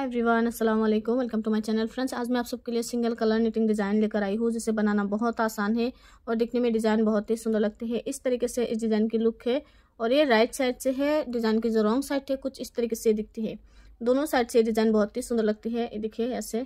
हाय everyone अस्सलाम वालेकुम welcome to my channel friends आज मैं आप सबके लिए सिंगल कलर निटिंग डिज़ाइन लेकर आई हूँ जिसे बनाना बहुत आसान है और दिखने में डिज़ाइन बहुत ही सुंदर लगते हैं इस तरीके से इस डिज़ाइन की लुक है और ये राइट साइड से है डिज़ाइन की जो रॉन्ग साइड है कुछ इस तरीके से दिखती है दोनों साइड से डिज़ाइन बहुत ही सुंदर लगती है ये देखिए ऐसे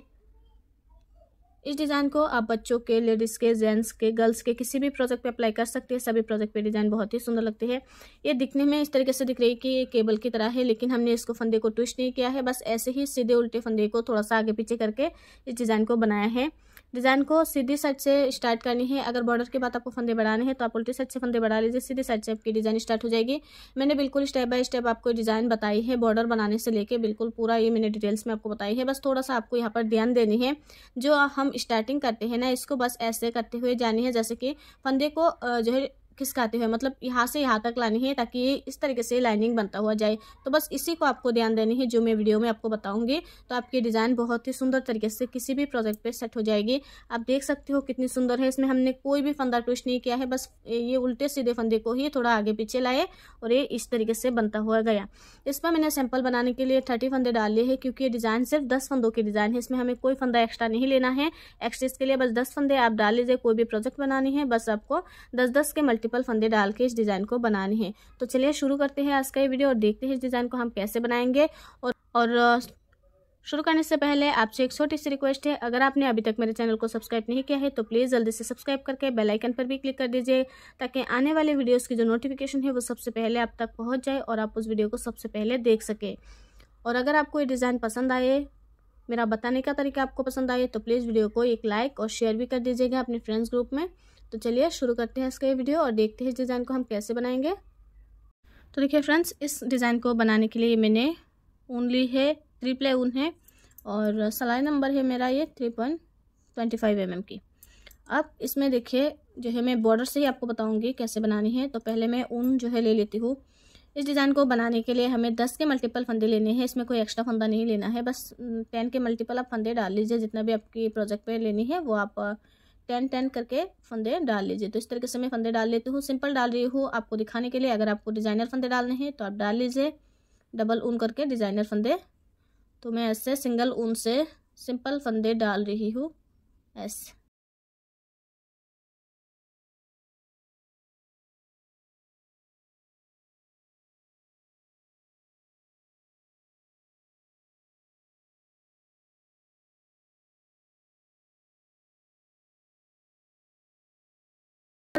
इस डिज़ाइन को आप बच्चों के लेडीज़ के जेंट्स के गर्ल्स के किसी भी प्रोजेक्ट पे अप्लाई कर सकते हैं सभी प्रोजेक्ट पे डिज़ाइन बहुत ही सुंदर लगती है ये दिखने में इस तरीके से दिख रही है कि ये केबल की तरह है लेकिन हमने इसको फंदे को ट्विस्ट नहीं किया है बस ऐसे ही सीधे उल्टे फंदे को थोड़ा सा आगे पीछे करके इस डिज़ाइन को बनाया है डिज़ाइन को सीधी साइड से स्टार्ट करनी है अगर बॉर्डर के बाद आपको फंदे बढ़ाने हैं तो आप उल्टी साइड से फंदे बढ़ा लीजिए सीधी साइड से आपकी डिज़ाइन स्टार्ट हो जाएगी मैंने बिल्कुल स्टेप बाय स्टेप आपको डिज़ाइन बताई है बॉर्डर बनाने से लेके बिल्कुल पूरा ये मैंने डिटेल्स में आपको बताई है बस थोड़ा सा आपको यहाँ पर ध्यान देनी है जो हम स्टार्टिंग करते हैं ना इसको बस ऐसे करते हुए जानी है जैसे कि फंदे को जो है खिसकाते हुए मतलब यहाँ से यहाँ तक लानी है ताकि इस तरीके से लाइनिंग बनता हुआ जाए तो बस इसी को आपको ध्यान देनी है जो मैं वीडियो में आपको बताऊंगी तो आपकी डिज़ाइन बहुत ही सुंदर तरीके से किसी भी प्रोजेक्ट पे सेट हो जाएगी आप देख सकते हो कितनी सुंदर है इसमें हमने कोई भी फंदा ट्विस्ट नहीं किया है बस ये उल्टे सीधे फंदे को ही थोड़ा आगे पीछे लाए और ये इस तरीके से बनता हुआ गया इस पर मैंने सैंपल बनाने के लिए थर्टी फंदे डाल लिए हैं क्योंकि ये डिज़ाइन सिर्फ दस फंदों की डिज़ाइन है इसमें हमें कोई फंदा एक्स्ट्रा नहीं लेना है एक्स्ट्रा के लिए बस दस फंदे आप डाल लीजिए कोई भी प्रोजेक्ट बनानी है बस आपको दस दस के मल्टी मल्टीपल फंदे डाल के इस डिज़ाइन को बनाने हैं तो चलिए शुरू करते हैं आज का ये वीडियो और देखते हैं इस डिज़ाइन को हम कैसे बनाएंगे और और शुरू करने से पहले आपसे एक छोटी सी रिक्वेस्ट है अगर आपने अभी तक मेरे चैनल को सब्सक्राइब नहीं किया है तो प्लीज़ जल्दी से सब्सक्राइब करके बेल आइकन पर भी क्लिक कर दीजिए ताकि आने वाले वीडियोस की जो नोटिफिकेशन है वो सबसे पहले आप तक पहुंच जाए और आप उस वीडियो को सबसे पहले देख सकें और अगर आपको ये डिज़ाइन पसंद आए मेरा बताने का तरीका आपको पसंद आए तो प्लीज़ वीडियो को एक लाइक और शेयर भी कर दीजिएगा अपने फ्रेंड्स ग्रुप में तो चलिए शुरू करते हैं इसका ये वीडियो और देखते हैं इस डिज़ाइन को हम कैसे बनाएंगे तो देखिए फ्रेंड्स इस डिज़ाइन को बनाने के लिए मैंने ऊन ली है थ्री प्ले ऊन है और सलाई नंबर है मेरा ये three point twenty five M M की अब इसमें देखिए जो है मैं बॉर्डर से ही आपको बताऊंगी कैसे बनानी है तो पहले मैं ऊन जो है ले लेती हूँ इस डिज़ाइन को बनाने के लिए हमें दस के मल्टीपल फंदे लेने हैं इसमें कोई एक्स्ट्रा फंदा नहीं लेना है बस टेन mm, के मल्टीपल आप फंदे डाल लीजिए जितना भी आपकी प्रोजेक्ट पर लेनी है वो आप टेन टेन करके फंदे डाल लीजिए तो इस तरीके से मैं फंदे डाल लेती हूँ सिंपल डाल रही हूँ आपको दिखाने के लिए अगर आपको डिज़ाइनर फंदे डालने हैं तो आप डाल लीजिए डबल ऊन करके डिज़ाइनर फंदे तो मैं ऐसे सिंगल ऊन से सिंपल फंदे डाल रही हूँ ऐसे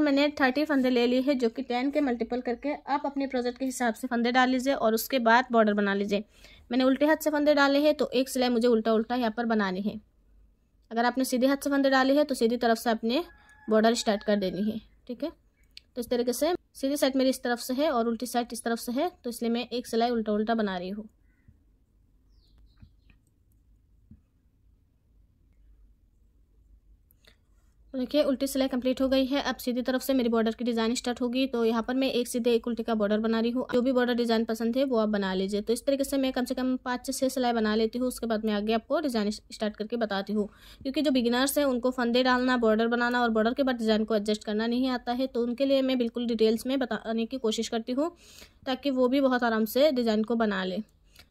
मैंने थर्टी फंदे ले लिए हैं जो कि टेन के मल्टीपल करके आप अपने प्रोजेक्ट के हिसाब से फंदे डाल लीजिए और उसके बाद बॉर्डर बना लीजिए मैंने उल्टे हाथ से फंदे डाले हैं तो एक सिलाई मुझे उल्टा उल्टा यहाँ पर बनानी है अगर आपने सीधे हाथ से फंदे डाले हैं तो सीधी तरफ से आपने बॉर्डर स्टार्ट कर देनी है ठीक है तो इस तरीके से सीधी साइड मेरी इस तरफ से है और उल्टी साइड इस तरफ से है तो इसलिए मैं एक सिलाई उल्टा उल्टा बना रही हूँ देखिए उल्टी सिलाई कंप्लीट हो गई है अब सीधी तरफ से मेरी बॉर्डर की डिज़ाइन स्टार्ट होगी तो यहाँ पर मैं एक सीधे एक उल्टी का बॉर्डर बना रही हूँ जो भी बॉर्डर डिज़ाइन पसंद है वो आप बना लीजिए तो इस तरीके से मैं कम से कम पाँच से छः सिलाई बना लेती हूँ उसके बाद मैं आगे आपको डिज़ाइन स्टार्ट करके बताती हूँ क्योंकि जो बिगिनर्स हैं उनको फंदे डालना बॉर्डर बनाना और बॉर्डर के बाद डिज़ाइन को एडजस्ट करना नहीं आता है तो उनके लिए मैं बिल्कुल डिटेल्स में बताने की कोशिश करती हूँ ताकि वो भी बहुत आराम से डिज़ाइन को बना लें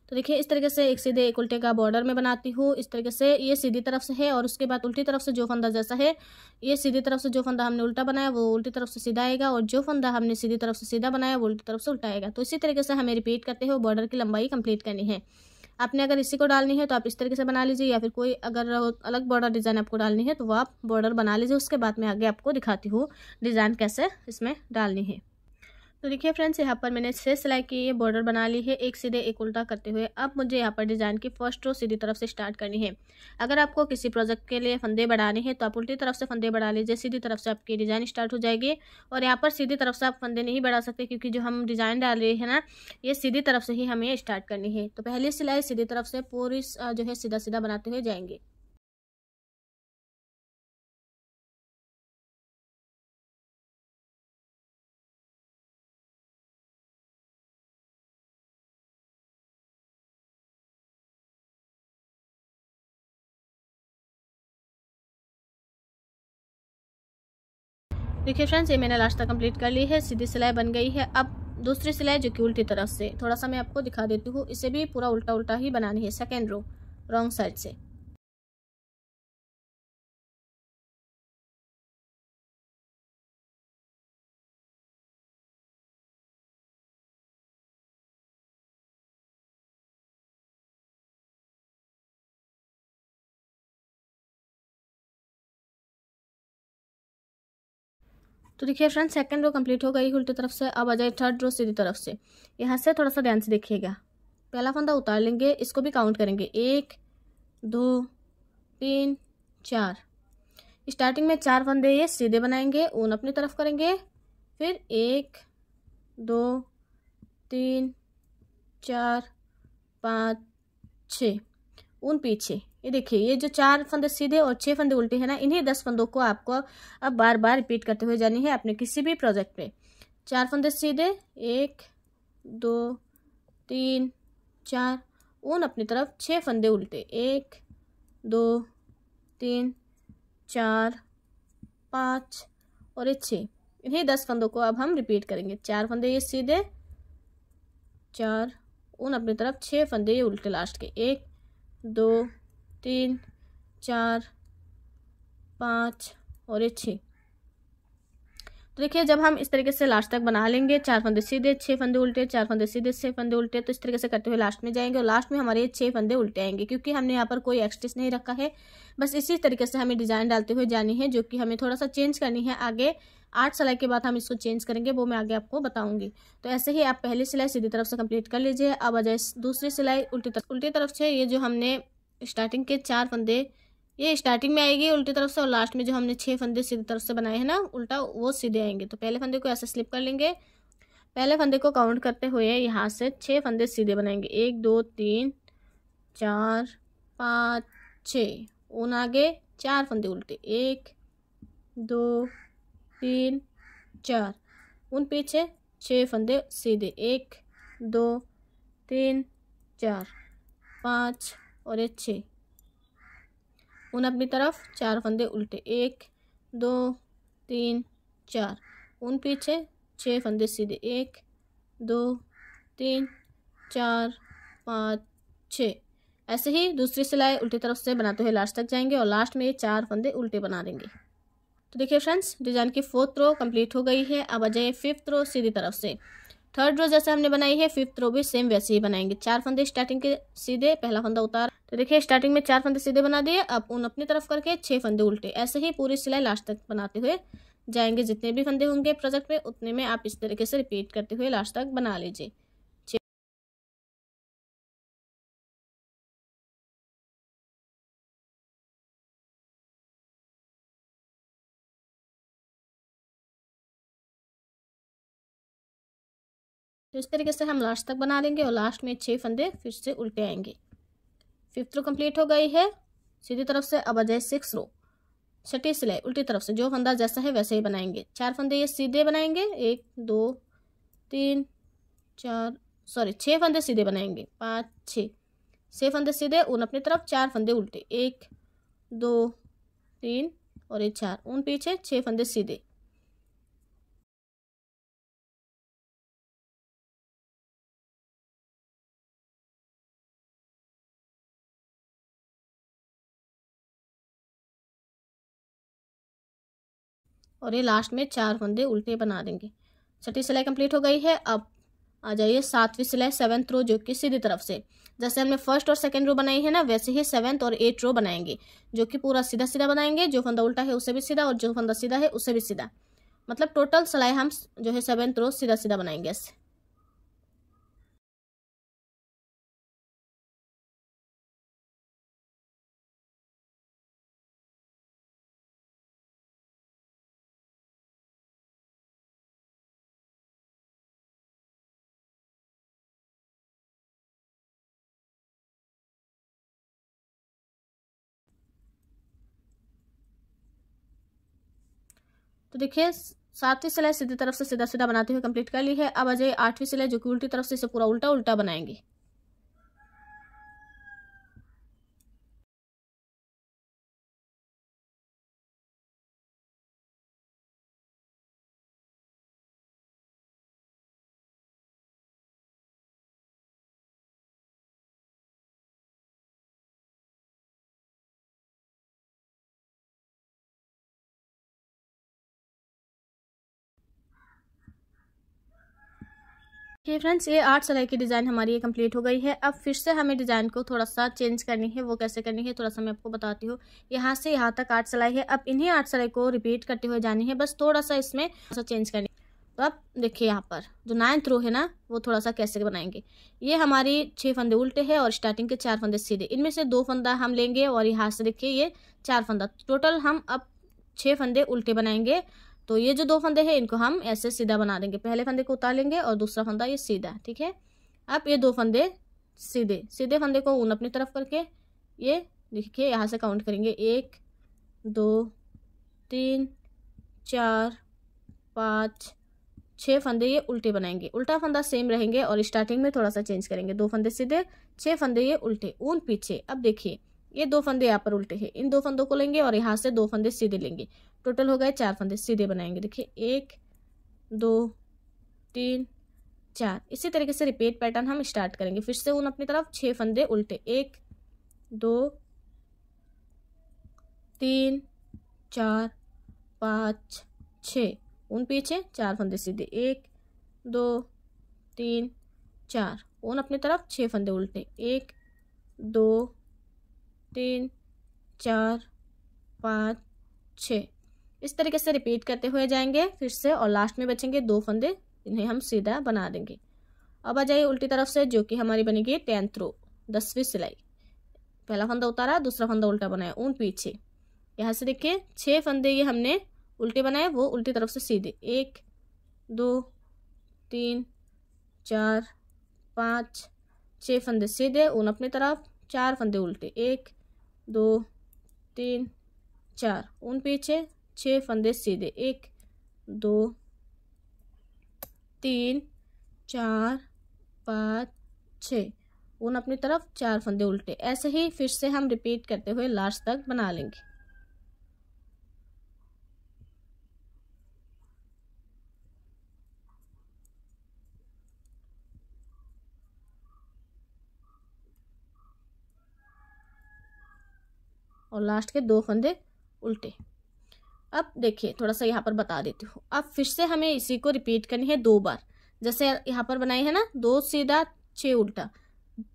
तो देखिए इस तरीके से एक सीधे एक उल्टे का बॉर्डर में बनाती हूँ इस तरीके से ये सीधी तरफ से है और उसके बाद उल्टी तरफ से जो फंदा जैसा है ये सीधी तरफ से जो फंदा हमने उल्टा बनाया वो उल्टी तरफ से सीधा आएगा और जो फंदा हमने सीधी तरफ से सीधा बनाया वो उल्टी तरफ से उल्टा आएगा तो इसी तरीके से हमें रिपीट करते हुए बॉर्डर की लंबाई कम्प्लीट करनी है आपने अगर इसी को डालनी है तो आप इस तरीके से बना लीजिए या फिर कोई अगर अलग बॉर्डर डिज़ाइन आपको डालनी है तो वो आप बॉर्डर बना लीजिए उसके बाद में आगे आपको दिखाती हूँ डिज़ाइन कैसे इसमें डालनी है तो देखिए फ्रेंड्स यहाँ पर मैंने छः सिलाई की बॉर्डर बना ली है एक सीधे एक उल्टा करते हुए अब मुझे यहाँ पर डिज़ाइन की फर्स्ट रो सीधी तरफ से स्टार्ट करनी है अगर आपको किसी प्रोजेक्ट के लिए फंदे बढ़ाने हैं तो आप उल्टी तरफ से फंदे बढ़ा लीजिए सीधी तरफ से आपकी डिज़ाइन स्टार्ट हो जाएगी और यहाँ पर सीधी तरफ से आप फंदे नहीं बढ़ा सकते क्योंकि जो हम डिज़ाइन डाल रहे हैं ना ये सीधी तरफ से ही हमें स्टार्ट करनी है तो पहली सिलाई सीधी तरफ से पूरी जो है सीधा सीधा बनाते हुए जाएंगे देखिए फ्रेंड्स ये मैंने लास्ट तक कंप्लीट कर ली है सीधी सिलाई बन गई है अब दूसरी सिलाई जो कि उल्टी तरफ से थोड़ा सा मैं आपको दिखा देती हूँ इसे भी पूरा उल्टा उल्टा ही बनानी है सेकेंड रो रॉन्ग साइड से तो देखिए फ्रेंड सेकेंड रो कम्प्लीट हो गई उल्टी तरफ से अब आ जाए थर्ड रो सीधी तरफ से यहाँ से थोड़ा सा ध्यान से देखिएगा पहला फंदा उतार लेंगे इसको भी काउंट करेंगे एक दो तीन चार स्टार्टिंग में चार फंदे ये सीधे बनाएंगे ऊन अपनी तरफ करेंगे फिर एक दो तीन चार पाँच छ ऊन पीछे ये देखिए ये जो चार फंदे सीधे और छः फंदे उल्टे हैं ना इन्हीं दस फंदों को आपको अब बार बार रिपीट करते हुए जानी है अपने किसी भी प्रोजेक्ट में चार फंदे सीधे एक दो तीन चार ऊन अपनी तरफ छह फंदे उल्टे एक दो तीन चार पाँच और ये छः इन्हीं दस फंदों को अब हम रिपीट करेंगे चार फंदे ये सीधे चार उन अपनी तरफ छः फंदे ये उल्टे लास्ट के एक दो तीन चार पाँच और ये छः तो देखिए जब हम इस तरीके से लास्ट तक बना लेंगे चार फंदे सीधे छः फंदे उल्टे चार फंदे सीधे छः फंदे उल्टे तो इस तरीके से करते हुए लास्ट में जाएंगे और लास्ट में हमारे ये छः फंदे उल्टे आएंगे क्योंकि हमने यहाँ पर कोई एक्सटिस नहीं रखा है बस इसी तरीके से हमें डिज़ाइन डालते हुए जानी है जो कि हमें थोड़ा सा चेंज करनी है आगे आठ सिलाई के बाद हम इसको चेंज करेंगे वो मैं आगे आपको बताऊंगी तो ऐसे ही आप पहली सिलाई सीधी तरफ से कंप्लीट कर लीजिए अब आ जाए दूसरी सिलाई उल्टी तरफ उल्टी तरफ से ये जो हमने स्टार्टिंग के चार फंदे ये स्टार्टिंग में आएगी उल्टी तरफ से और लास्ट में जो हमने छः फंदे सीधी तरफ से बनाए हैं ना उल्टा वो सीधे आएंगे तो पहले फंदे को ऐसे स्लिप कर लेंगे पहले फंदे को काउंट करते हुए यहाँ से छः फंदे सीधे बनाएंगे एक दो तीन चार पाँच छः उन आगे चार फंदे उल्टे एक दो तीन चार उन पीछे छः फंदे सीधे एक दो तीन चार पाँच और ये छः उन अपनी तरफ चार फंदे उल्टे एक दो तीन चार उन पीछे छः फंदे सीधे एक दो तीन चार पाँच छः ऐसे ही दूसरी सिलाई उल्टी तरफ से बनाते हुए लास्ट तक जाएंगे और लास्ट में ये चार फंदे उल्टे बना देंगे तो देखिए फ्रेंड्स डिजाइन की फोर्थ रो कंप्लीट हो गई है अब आ जाइए फिफ्थ रो सीधी तरफ से थर्ड रो जैसे हमने बनाई है फिफ्थ रो भी सेम वैसे ही बनाएंगे चार फंदे स्टार्टिंग के सीधे पहला फंदा उतार तो देखिए स्टार्टिंग में चार फंदे सीधे बना दिए अब उन अपनी तरफ करके छह फंदे उल्टे ऐसे ही पूरी सिलाई लास्ट तक बनाते हुए जाएंगे जितने भी फंदे होंगे प्रोजेक्ट में उतने में आप इस तरीके से रिपीट करते हुए लास्ट तक बना लीजिए तो इस तरीके से हम लास्ट तक बना लेंगे और लास्ट में छः फंदे फिर से उल्टे आएंगे फिफ्थ रो कंप्लीट हो गई है सीधी तरफ से अब आ जाए सिक्स रो छठी सिलाई उल्टी तरफ से जो फंदा जैसा है वैसे ही बनाएंगे चार फंदे ये सीधे बनाएंगे एक दो तीन चार सॉरी छः फंदे सीधे बनाएंगे पाँच छः छः फंदे सीधे उन अपनी तरफ चार फंदे उल्टे एक दो तीन और एक चार उन पीछे छः फंदे सीधे और ये लास्ट में चार फंदे उल्टे बना देंगे छठी सिलाई कंप्लीट हो गई है अब आ जाइए सातवीं सिलाई सेवन्थ रो जो कि सीधी तरफ से जैसे हमने फर्स्ट और सेकेंड रो बनाई है ना वैसे ही सेवन्थ और एट रो बनाएंगे जो कि पूरा सीधा सीधा बनाएंगे जो फंदा उल्टा है उसे भी सीधा और जो फंदा सीधा है उसे भी सीधा मतलब टोटल सिलाई हम जो है सेवन्थ रो सीधा सीधा बनाएंगे ऐसे तो देखिए सातवीं सिलाई सीधी तरफ से सीधा सीधा बनाते हुए कंप्लीट कर ली है अब अजय आठवीं सिलाई जो कि उल्टी तरफ से इसे पूरा उल्टा उल्टा बनाएंगे ये फ्रेंड्स ये आठ सिलाई की डिज़ाइन हमारी ये कंप्लीट हो गई है अब फिर से हमें डिज़ाइन को थोड़ा सा चेंज करनी है वो कैसे करनी है थोड़ा सा मैं आपको बताती हूँ यहाँ से यहाँ तक आठ सिलाई है अब इन्हीं आठ सिलाई को रिपीट करते हुए जानी है बस थोड़ा सा इसमें थोड़ा सा चेंज करनी तो अब देखिए यहाँ पर जो नाइन्थ रो है ना वो थोड़ा सा कैसे बनाएंगे ये हमारी छः फंदे उल्टे हैं और स्टार्टिंग के चार फंदे सीधे इनमें से दो फंदा हम लेंगे और यहाँ से देखिए ये चार फंदा टोटल हम अब छः फंदे उल्टे बनाएंगे तो ये जो दो फंदे हैं इनको हम ऐसे सीधा बना देंगे पहले फंदे को उतार लेंगे और दूसरा फंदा ये सीधा ठीक है अब ये दो फंदे सीधे सीधे फंदे को ऊन अपनी तरफ करके ये देखिए यहाँ से काउंट करेंगे एक दो तीन चार पाँच छः फंदे ये उल्टे बनाएंगे उल्टा फंदा सेम रहेंगे और स्टार्टिंग में थोड़ा सा चेंज करेंगे दो फंदे सीधे छः फंदे ये उल्टे ऊन पीछे अब देखिए ये दो फंदे यहाँ पर उल्टे हैं इन दो फंदों को लेंगे और यहाँ से दो फंदे सीधे लेंगे टोटल हो गए चार फंदे सीधे बनाएंगे देखिए एक दो तीन चार इसी तरीके से रिपीट पैटर्न हम स्टार्ट करेंगे फिर से उन अपनी तरफ छः फंदे उल्टे एक दो तीन चार पाँच छः उन पीछे चार फंदे सीधे एक दो तीन चार उन अपनी तरफ छः फंदे उल्टे एक दो तीन चार पाँच छः इस तरीके से रिपीट करते हुए जाएंगे फिर से और लास्ट में बचेंगे दो फंदे इन्हें हम सीधा बना देंगे अब आ जाइए उल्टी तरफ से जो कि हमारी बनेगी टेंथ रो दसवीं सिलाई पहला फंदा उतारा दूसरा फंदा उल्टा बनाया ऊन पीछे यहाँ से देखिए छः फंदे ये हमने उल्टे बनाए वो उल्टी तरफ से सीधे एक दो तीन चार पाँच छः फंदे सीधे ऊन अपनी तरफ चार फंदे उल्टे एक दो तीन चार उन पीछे छः फंदे सीधे एक दो तीन चार पाँच छः उन अपनी तरफ चार फंदे उल्टे ऐसे ही फिर से हम रिपीट करते हुए लास्ट तक बना लेंगे और लास्ट के दो फंदे उल्टे अब देखिए थोड़ा सा यहाँ पर बता देती हूँ अब फिर से हमें इसी को रिपीट करनी है दो बार जैसे यहाँ पर बनाई है ना दो सीधा छः उल्टा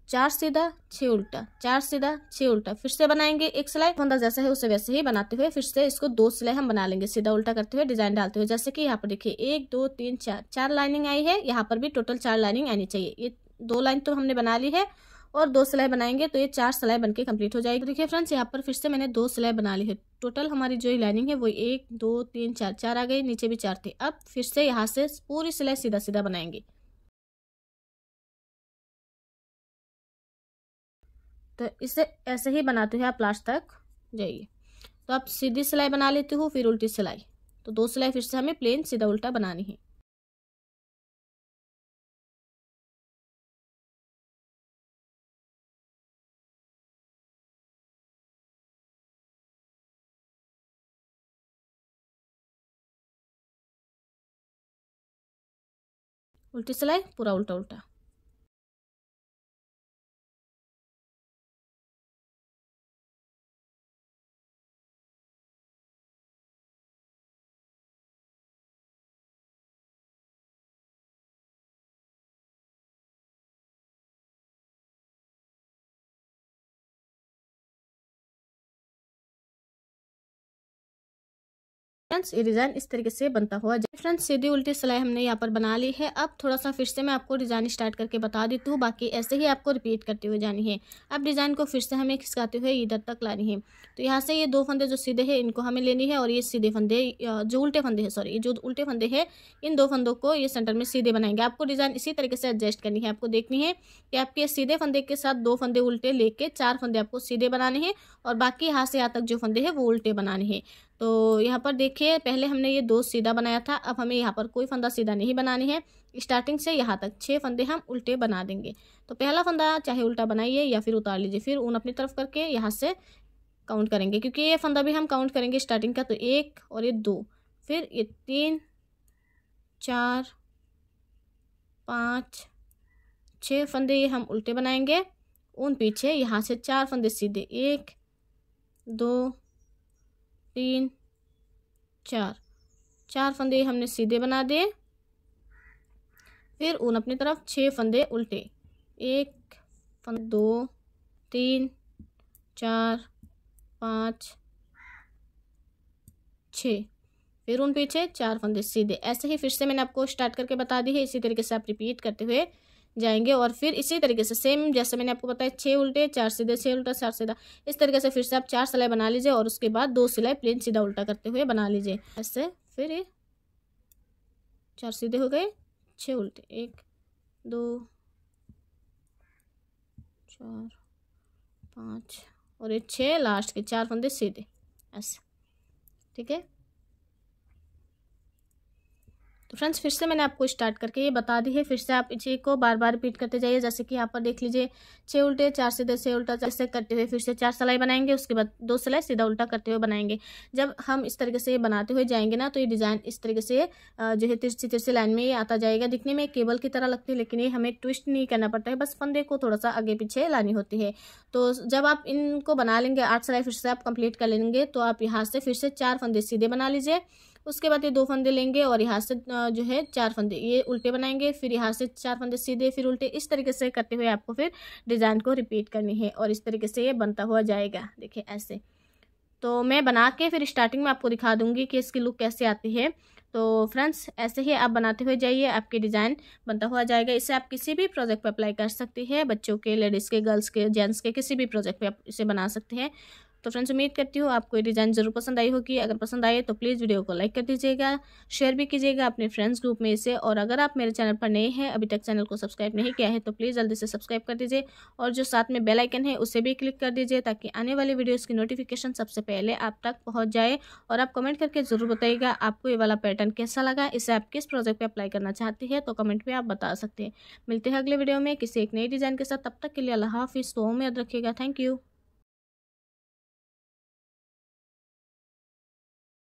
चार सीधा छः उल्टा चार सीधा छः उल्टा फिर से बनाएंगे एक सिलाई फंदा जैसा है उसे वैसे ही बनाते हुए फिर से इसको दो सिलाई हम बना लेंगे सीधा उल्टा करते हुए डिजाइन डालते हुए जैसे कि यहाँ पर देखिए एक दो तीन चार चार लाइनिंग आई है यहाँ पर भी टोटल चार लाइनिंग आनी चाहिए ये दो लाइन तो हमने बना ली है और दो सिलाई बनाएंगे तो ये चार सिलाई बनके कंप्लीट हो जाएगी तो देखिए फ्रेंड्स यहाँ पर फिर से मैंने दो सिलाई बना ली है टोटल हमारी जो लाइनिंग है वो एक दो तीन चार चार आ गई नीचे भी चार थे अब फिर से यहाँ से पूरी सिलाई सीधा सीधा बनाएंगे तो इसे ऐसे ही बनाते हुए आप लास्ट तक जाइए तो आप सीधी सिलाई बना लेती हो फिर उल्टी सिलाई तो दो सिलाई फिर से हमें प्लेन सीधा उल्टा बनानी है उल्टी सिलाई पूरा उल्टा उल्टा फ्रेंड्स ये डिज़ाइन इस तरीके से बनता हुआ फ्रेंड्स सीधी उल्टी सिलाई हमने यहाँ पर बना ली है अब थोड़ा सा फिर से मैं आपको डिज़ाइन स्टार्ट करके बता देती हूँ बाकी ऐसे ही आपको रिपीट करते हुए जानी है अब डिज़ाइन को फिर से हमें खिसकाते हुए इधर तक लानी है तो यहाँ से ये दो फंदे जो सीधे है इनको हमें लेनी है और ये सीधे फंदे जो उल्टे फंदे हैं सॉरी जो उल्टे फंदे हैं इन दो फंदों को ये सेंटर में सीधे बनाएंगे आपको डिज़ाइन इसी तरीके से एडजस्ट करनी है आपको देखनी है कि आपके सीधे फंदे के साथ दो फंदे उल्टे लेके चार फंदे आपको सीधे बनाने हैं और बाकी यहाँ से यहाँ तक जो फंदे है वो उल्टे बनाने हैं तो यहाँ पर देखिए पहले हमने ये दो सीधा बनाया था अब हमें यहाँ पर कोई फंदा सीधा नहीं बनानी है स्टार्टिंग से यहाँ तक छः फंदे हम उल्टे बना देंगे तो पहला फंदा चाहे उल्टा बनाइए या फिर उतार लीजिए फिर ऊन अपनी तरफ करके यहाँ से काउंट करेंगे क्योंकि ये फंदा भी हम काउंट करेंगे स्टार्टिंग का तो एक और ये दो फिर ये तीन चार पाँच छः फंदे ये हम उल्टे बनाएंगे उन पीछे यहाँ से चार फंदे सीधे एक दो तीन चार चार फंदे हमने सीधे बना दिए फिर उन अपनी तरफ छः फंदे उल्टे एक फंदे दो तीन चार पाँच छः फिर उन पीछे चार फंदे सीधे ऐसे ही फिर से मैंने आपको स्टार्ट करके बता दी है इसी तरीके से आप रिपीट करते हुए जाएंगे और फिर इसी तरीके से सेम जैसे मैंने आपको बताया छः उल्टे चार सीधे छः उल्टा चार सीधा इस तरीके से फिर से आप चार सिलाई बना लीजिए और उसके बाद दो सिलाई प्लेन सीधा उल्टा करते हुए बना लीजिए ऐसे फिर ये चार सीधे हो गए छः उल्टे एक दो चार पाँच और ये छः लास्ट के चार फंदे सीधे ऐसे ठीक है तो फ्रेंड्स फिर से मैंने आपको स्टार्ट करके ये बता दी है फिर से आप इसी को बार बार रिपीट करते जाइए जैसे कि यहाँ पर देख लीजिए छः उल्टे चार सीधे से उल्टा से करते हुए फिर से चार सिलाई बनाएंगे उसके बाद दो सिलाई सीधा उल्टा करते हुए बनाएंगे जब हम इस तरीके से ये बनाते हुए जाएंगे ना तो ये डिज़ाइन इस तरीके से जो है तिरछी तिरछी लाइन में ये आता जाएगा दिखने में केबल की तरह लगती है लेकिन ये हमें ट्विस्ट नहीं करना पड़ता है बस फंदे को थोड़ा सा आगे पीछे लानी होती है तो जब आप इनको बना लेंगे आठ सिलाई फिर से आप कंप्लीट कर लेंगे तो आप यहाँ से फिर से चार फंदे सीधे बना लीजिए उसके बाद ये दो फंदे लेंगे और यहाँ से जो है चार फंदे ये उल्टे बनाएंगे फिर यहाँ से चार फंदे सीधे फिर उल्टे इस तरीके से करते हुए आपको फिर डिज़ाइन को रिपीट करनी है और इस तरीके से ये बनता हुआ जाएगा देखिए ऐसे तो मैं बना के फिर स्टार्टिंग में आपको दिखा दूँगी कि इसकी लुक कैसे आती है तो फ्रेंड्स ऐसे ही आप बनाते हुए जाइए आपके डिज़ाइन बनता हुआ जाएगा इसे आप किसी भी प्रोजेक्ट पर अप्लाई कर सकती है बच्चों के लेडीज़ के गर्ल्स के जेंट्स के किसी भी प्रोजेक्ट पर आप इसे बना सकते हैं तो फ्रेंड्स उम्मीद करती हूँ आपको ये डिज़ाइन ज़रूर पसंद आई होगी अगर पसंद आए तो प्लीज़ वीडियो को लाइक कर दीजिएगा शेयर भी कीजिएगा अपने फ्रेंड्स ग्रुप में इसे और अगर आप मेरे चैनल पर नए हैं अभी तक चैनल को सब्सक्राइब नहीं किया है तो प्लीज़ जल्दी से सब्सक्राइब कर दीजिए और जो साथ में बेलाइकन है उसे भी क्लिक कर दीजिए ताकि आने वाली वीडियोज़ की नोटिफिकेशन सबसे पहले आप तक पहुँच जाए और आप कमेंट करके ज़रूर बताइएगा आपको ये वाला पैटर्न कैसा लगा इसे आप किस प्रोजेक्ट पर अप्लाई करना चाहती है तो कमेंट में आप बता सकते हैं मिलते हैं अगले वीडियो में किसी एक नई डिज़ाइन के साथ तब तक के लिए अल्लाह हाफिज़ तो उम्मीद रखिएगा थैंक यू